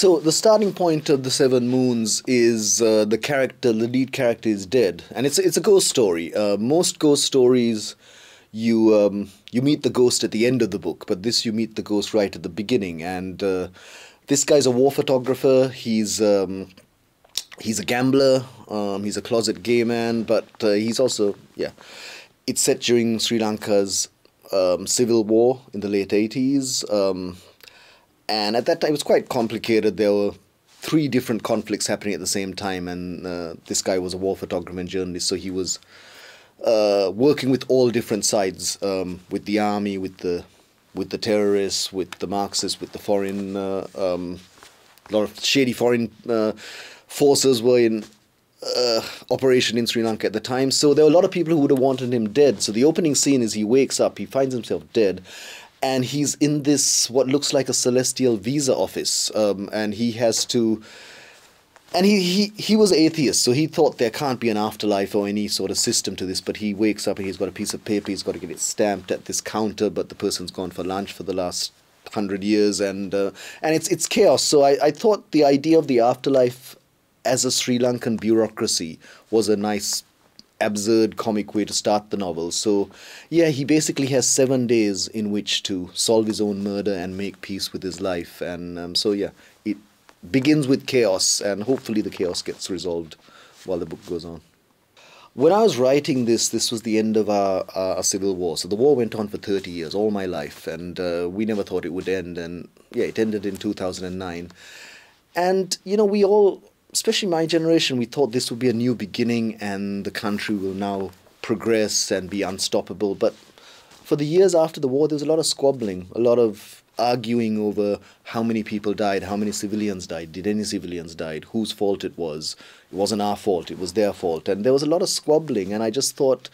So the starting point of the Seven Moons is uh, the character, the lead character is dead, and it's it's a ghost story. Uh, most ghost stories, you um, you meet the ghost at the end of the book, but this you meet the ghost right at the beginning. And uh, this guy's a war photographer. He's um, he's a gambler. Um, he's a closet gay man, but uh, he's also yeah. It's set during Sri Lanka's um, civil war in the late 80s. And at that time, it was quite complicated. There were three different conflicts happening at the same time, and uh, this guy was a war photographer and journalist, so he was uh, working with all different sides, um, with the army, with the with the terrorists, with the Marxists, with the foreign, uh, um, a lot of shady foreign uh, forces were in uh, operation in Sri Lanka at the time. So there were a lot of people who would have wanted him dead. So the opening scene is he wakes up, he finds himself dead, and he's in this what looks like a celestial visa office, um, and he has to. And he, he, he was atheist, so he thought there can't be an afterlife or any sort of system to this. But he wakes up and he's got a piece of paper, he's got to get it stamped at this counter, but the person's gone for lunch for the last hundred years, and uh, and it's it's chaos. So I, I thought the idea of the afterlife as a Sri Lankan bureaucracy was a nice absurd comic way to start the novel. So, yeah, he basically has seven days in which to solve his own murder and make peace with his life. And um, so, yeah, it begins with chaos, and hopefully the chaos gets resolved while the book goes on. When I was writing this, this was the end of our, our civil war. So the war went on for 30 years, all my life, and uh, we never thought it would end. And yeah, it ended in 2009. And, you know, we all especially my generation, we thought this would be a new beginning and the country will now progress and be unstoppable. But for the years after the war, there was a lot of squabbling, a lot of arguing over how many people died, how many civilians died, did any civilians died, whose fault it was. It wasn't our fault, it was their fault. And there was a lot of squabbling, and I just thought,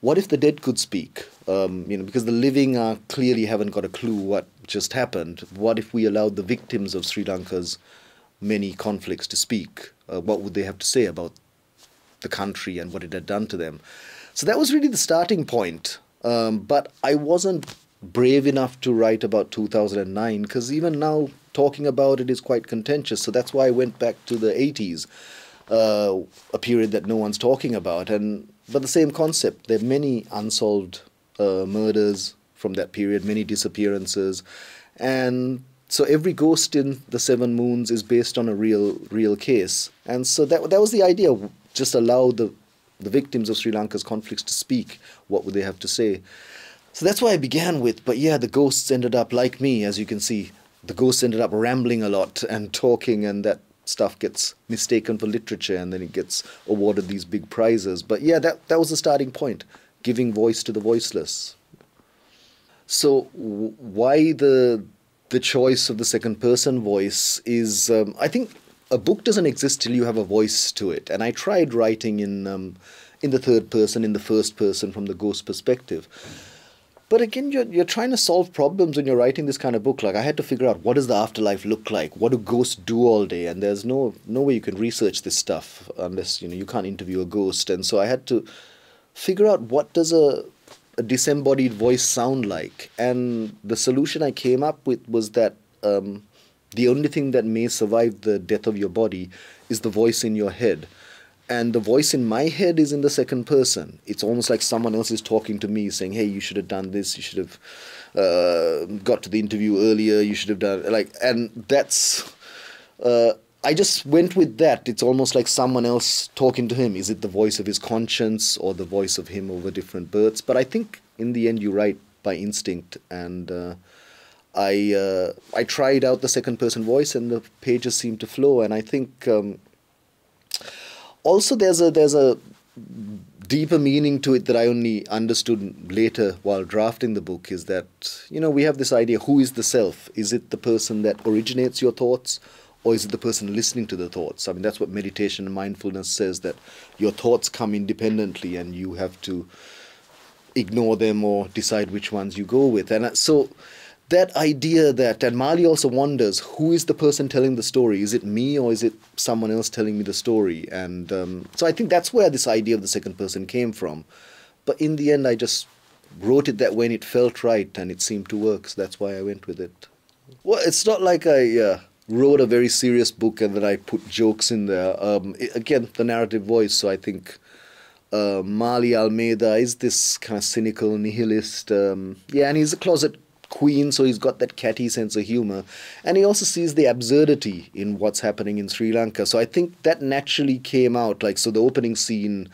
what if the dead could speak? Um, you know, because the living clearly haven't got a clue what just happened. What if we allowed the victims of Sri Lanka's many conflicts to speak. Uh, what would they have to say about the country and what it had done to them? So that was really the starting point. Um, but I wasn't brave enough to write about 2009 because even now talking about it is quite contentious. So that's why I went back to the 80s, uh, a period that no one's talking about. And but the same concept. There are many unsolved uh, murders from that period, many disappearances, and so every ghost in the seven moons is based on a real real case and so that that was the idea just allow the the victims of sri lanka's conflicts to speak what would they have to say so that's why i began with but yeah the ghosts ended up like me as you can see the ghosts ended up rambling a lot and talking and that stuff gets mistaken for literature and then it gets awarded these big prizes but yeah that that was the starting point giving voice to the voiceless so why the the choice of the second person voice is um, I think a book doesn't exist till you have a voice to it. And I tried writing in um, in the third person, in the first person, from the ghost perspective. But again, you're, you're trying to solve problems when you're writing this kind of book. Like I had to figure out what does the afterlife look like? What do ghosts do all day? And there's no no way you can research this stuff unless you know you can't interview a ghost. And so I had to figure out what does a a disembodied voice sound like? And the solution I came up with was that um, the only thing that may survive the death of your body is the voice in your head. And the voice in my head is in the second person. It's almost like someone else is talking to me saying, hey, you should have done this, you should have uh, got to the interview earlier, you should have done, like, and that's. Uh, I just went with that. It's almost like someone else talking to him. Is it the voice of his conscience or the voice of him over different births? But I think in the end, you're right by instinct. And uh, I uh, I tried out the second person voice, and the pages seemed to flow. And I think um, also there's a there's a deeper meaning to it that I only understood later while drafting the book is that you know we have this idea: who is the self? Is it the person that originates your thoughts? or is it the person listening to the thoughts? I mean, that's what meditation and mindfulness says that your thoughts come independently and you have to ignore them or decide which ones you go with. And uh, so that idea that, and Mali also wonders, who is the person telling the story? Is it me or is it someone else telling me the story? And um, so I think that's where this idea of the second person came from. But in the end, I just wrote it that way and it felt right and it seemed to work. So that's why I went with it. Well, it's not like I. Uh, wrote a very serious book and then I put jokes in there. Um, it, again, the narrative voice. So I think uh, Mali Almeida is this kind of cynical nihilist. Um, yeah, and he's a closet queen, so he's got that catty sense of humor. And he also sees the absurdity in what's happening in Sri Lanka. So I think that naturally came out. Like, so the opening scene.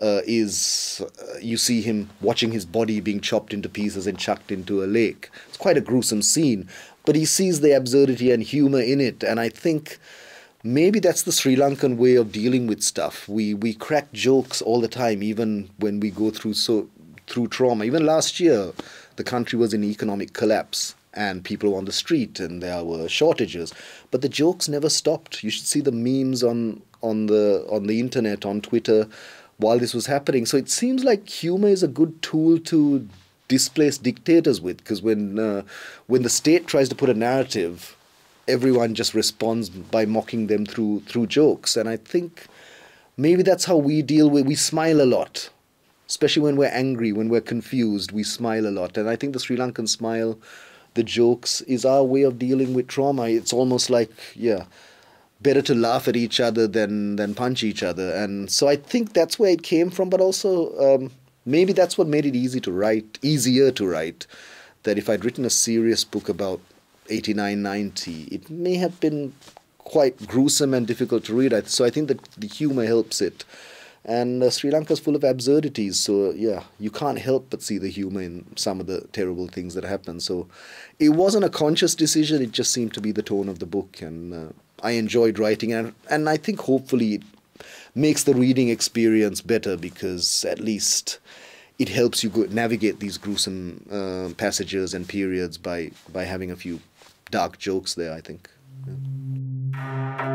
Uh, is uh, you see him watching his body being chopped into pieces and chucked into a lake. It's quite a gruesome scene, but he sees the absurdity and humor in it. And I think maybe that's the Sri Lankan way of dealing with stuff. We we crack jokes all the time, even when we go through so through trauma. Even last year, the country was in economic collapse and people were on the street and there were shortages. But the jokes never stopped. You should see the memes on on the on the internet, on Twitter, while this was happening. So it seems like humor is a good tool to displace dictators with because when uh, when the state tries to put a narrative everyone just responds by mocking them through through jokes and i think maybe that's how we deal with we smile a lot especially when we're angry when we're confused we smile a lot and i think the sri lankan smile the jokes is our way of dealing with trauma it's almost like yeah better to laugh at each other than than punch each other and so i think that's where it came from but also um, Maybe that's what made it easy to write, easier to write. That if I'd written a serious book about 89, 90, it may have been quite gruesome and difficult to read. So I think that the humor helps it. And uh, Sri Lanka is full of absurdities, so uh, yeah, you can't help but see the humor in some of the terrible things that happen. So it wasn't a conscious decision; it just seemed to be the tone of the book, and uh, I enjoyed writing, and and I think hopefully it makes the reading experience better because at least it helps you navigate these gruesome uh, passages and periods by by having a few dark jokes there. I think. Yeah.